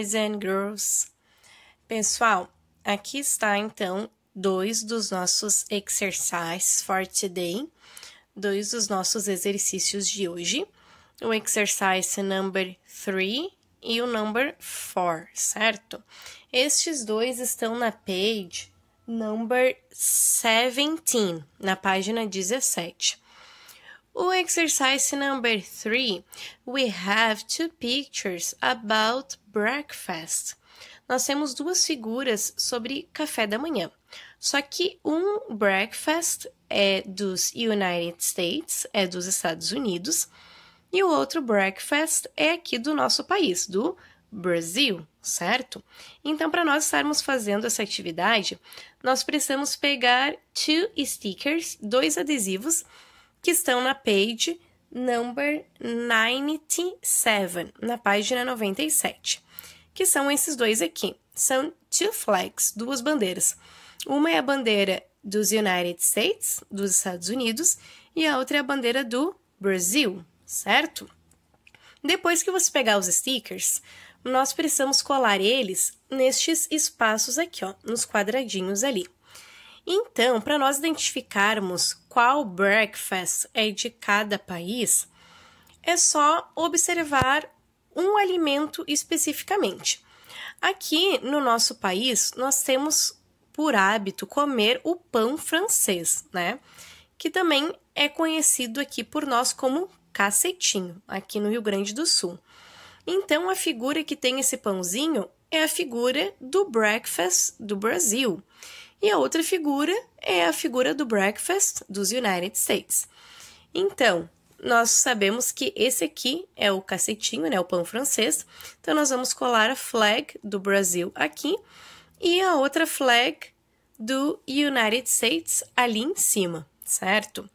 Boys and Girls. Pessoal, aqui está então dois dos nossos exercícios for today, dois dos nossos exercícios de hoje, o exercise number 3 e o number 4, certo? Estes dois estão na page number 17, na página 17. O exercise number three, we have two pictures about breakfast. Nós temos duas figuras sobre café da manhã. Só que um breakfast é dos United States, é dos Estados Unidos, e o outro breakfast é aqui do nosso país, do Brasil, certo? Então, para nós estarmos fazendo essa atividade, nós precisamos pegar two stickers, dois adesivos que estão na page number 97, na página 97, que são esses dois aqui. São two flags, duas bandeiras. Uma é a bandeira dos United States, dos Estados Unidos, e a outra é a bandeira do Brasil, certo? Depois que você pegar os stickers, nós precisamos colar eles nestes espaços aqui, ó, nos quadradinhos ali. Então, para nós identificarmos qual breakfast é de cada país, é só observar um alimento especificamente. Aqui no nosso país, nós temos por hábito comer o pão francês, né? Que também é conhecido aqui por nós como cacetinho, aqui no Rio Grande do Sul. Então, a figura que tem esse pãozinho é a figura do breakfast do Brasil. E a outra figura é a figura do breakfast dos United States. Então, nós sabemos que esse aqui é o cacetinho, né, o pão francês. Então, nós vamos colar a flag do Brasil aqui e a outra flag do United States ali em cima, certo?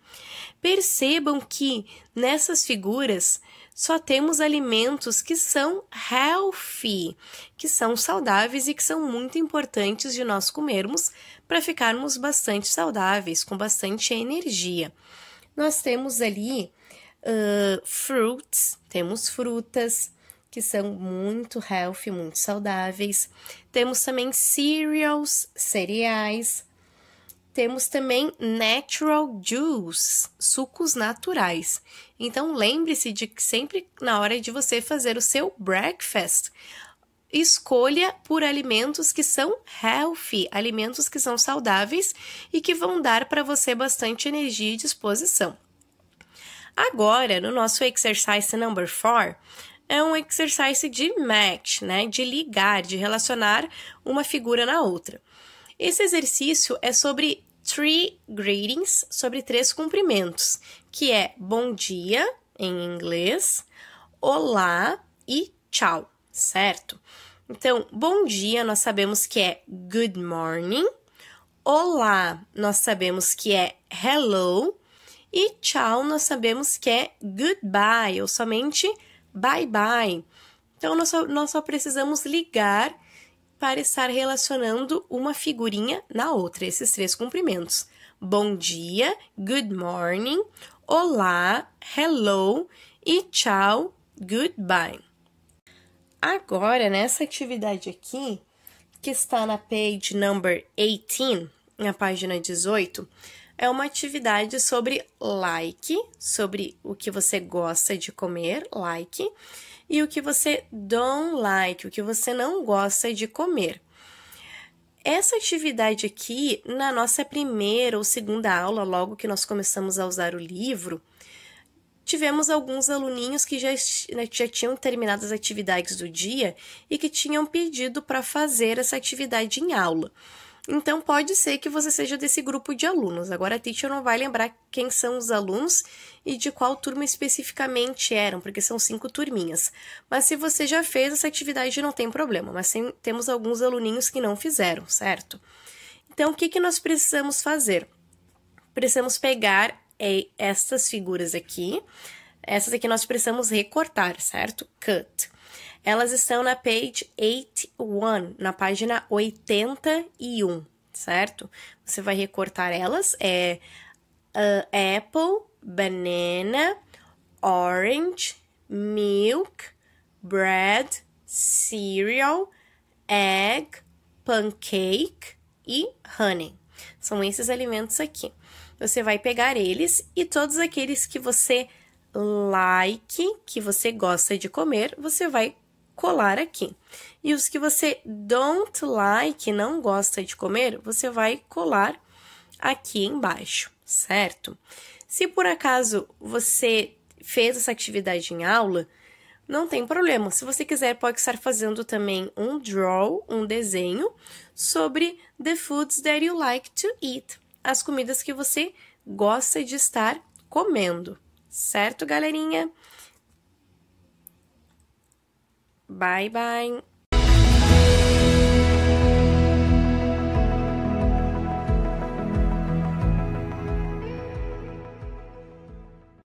Percebam que nessas figuras só temos alimentos que são healthy, que são saudáveis e que são muito importantes de nós comermos para ficarmos bastante saudáveis, com bastante energia. Nós temos ali uh, fruits, temos frutas, que são muito healthy, muito saudáveis. Temos também cereals, cereais, temos também natural juice, sucos naturais. Então lembre-se de que sempre na hora de você fazer o seu breakfast, escolha por alimentos que são healthy, alimentos que são saudáveis e que vão dar para você bastante energia e disposição. Agora, no nosso exercise number 4, é um exercício de match, né? De ligar, de relacionar uma figura na outra. Esse exercício é sobre three greetings, sobre três cumprimentos, que é bom dia em inglês, olá e tchau, certo? Então, bom dia nós sabemos que é good morning, olá nós sabemos que é hello e tchau nós sabemos que é goodbye ou somente bye bye. Então, nós só, nós só precisamos ligar para estar relacionando uma figurinha na outra, esses três cumprimentos. Bom dia, good morning, olá, hello e tchau, goodbye. Agora, nessa atividade aqui, que está na page number 18, na página 18, é uma atividade sobre like, sobre o que você gosta de comer, like, e o que você don't like, o que você não gosta de comer. Essa atividade aqui, na nossa primeira ou segunda aula, logo que nós começamos a usar o livro, tivemos alguns aluninhos que já, né, já tinham terminado as atividades do dia e que tinham pedido para fazer essa atividade em aula. Então pode ser que você seja desse grupo de alunos. Agora a teacher não vai lembrar quem são os alunos e de qual turma especificamente eram, porque são cinco turminhas. Mas se você já fez essa atividade, não tem problema. Mas temos alguns aluninhos que não fizeram, certo? Então o que, que nós precisamos fazer? Precisamos pegar é, estas figuras aqui. Essas aqui nós precisamos recortar, certo? Cut. Elas estão na page 81, na página 81, certo? Você vai recortar elas, é uh, apple, banana, orange, milk, bread, cereal, egg, pancake e honey. São esses alimentos aqui. Você vai pegar eles e todos aqueles que você like, que você gosta de comer, você vai colar aqui. E os que você don't like, não gosta de comer, você vai colar aqui embaixo, certo? Se por acaso você fez essa atividade em aula, não tem problema. Se você quiser, pode estar fazendo também um draw, um desenho sobre the foods that you like to eat, as comidas que você gosta de estar comendo. Certo, galerinha? Bye bye.